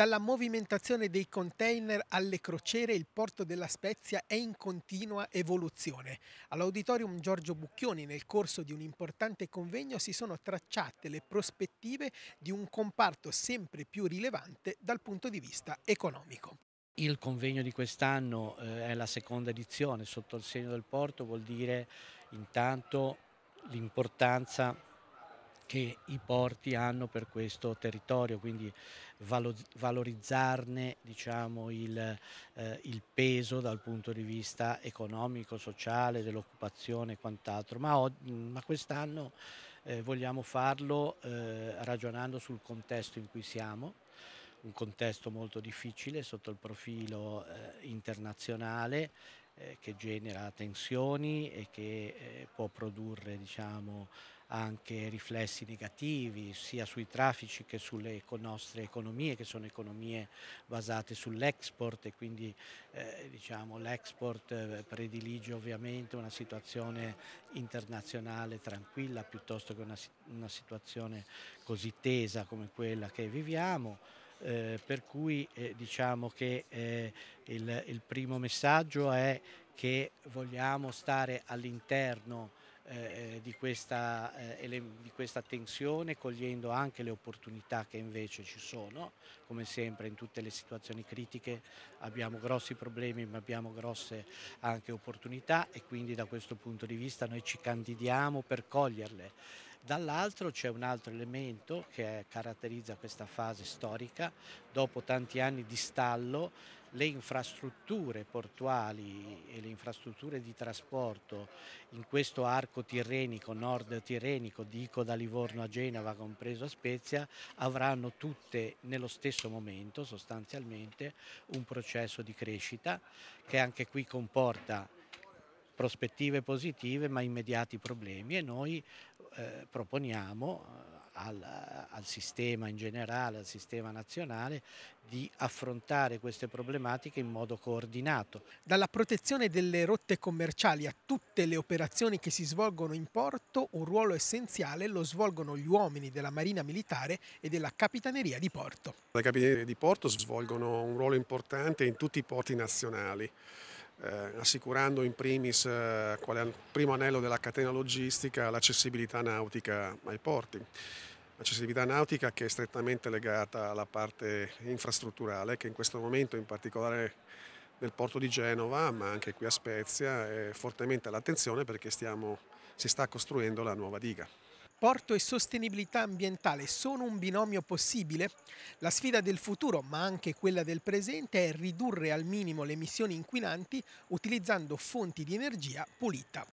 Dalla movimentazione dei container alle crociere il porto della Spezia è in continua evoluzione. All'auditorium Giorgio Bucchioni nel corso di un importante convegno si sono tracciate le prospettive di un comparto sempre più rilevante dal punto di vista economico. Il convegno di quest'anno eh, è la seconda edizione sotto il segno del porto, vuol dire intanto l'importanza che i porti hanno per questo territorio, quindi valorizzarne diciamo, il, eh, il, peso dal punto di vista economico, sociale, dell'occupazione e quant'altro. Ma, ma quest'anno eh, vogliamo farlo eh, ragionando sul contesto in cui siamo, un contesto molto difficile sotto il profilo eh, internazionale eh, che genera tensioni e che eh, può produrre diciamo, anche riflessi negativi sia sui traffici che sulle nostre economie, che sono economie basate sull'export e quindi eh, diciamo, l'export eh, predilige ovviamente una situazione internazionale tranquilla piuttosto che una, una situazione così tesa come quella che viviamo eh, per cui eh, diciamo che eh, il, il, primo messaggio è che vogliamo stare all'interno eh, eh, di questa, eh, di, questa, tensione cogliendo anche le opportunità che invece ci sono, come sempre in tutte le situazioni critiche abbiamo grossi problemi ma abbiamo grosse anche opportunità e quindi da questo punto di vista noi ci candidiamo per coglierle. Dall'altro c'è un altro elemento che caratterizza questa fase storica, dopo tanti anni di stallo le infrastrutture portuali e le infrastrutture di trasporto in questo arco tirrenico, nord tirrenico, dico da Livorno a Genova, compreso a Spezia, avranno tutte nello stesso momento sostanzialmente un processo di crescita che anche qui comporta prospettive positive ma immediati problemi e noi eh, proponiamo eh, al, al sistema in generale, al sistema nazionale, di affrontare queste problematiche in modo coordinato. Dalla protezione delle rotte commerciali a tutte le operazioni che si svolgono in porto, un ruolo essenziale lo svolgono gli uomini della Marina Militare e della Capitaneria di Porto. Le Capitanerie di Porto svolgono un ruolo importante in tutti i porti nazionali eh, assicurando in primis, eh, quale primo anello della catena logistica, l'accessibilità nautica ai porti. L'accessibilità nautica che è strettamente legata alla parte infrastrutturale che in questo momento in particolare nel porto di Genova, ma anche qui a Spezia, è fortemente all'attenzione perché stiamo, si sta costruendo la nuova diga rapporto e sostenibilità ambientale sono un binomio possibile? La sfida del futuro, ma anche quella del presente, è ridurre al minimo le emissioni inquinanti utilizzando fonti di energia pulita.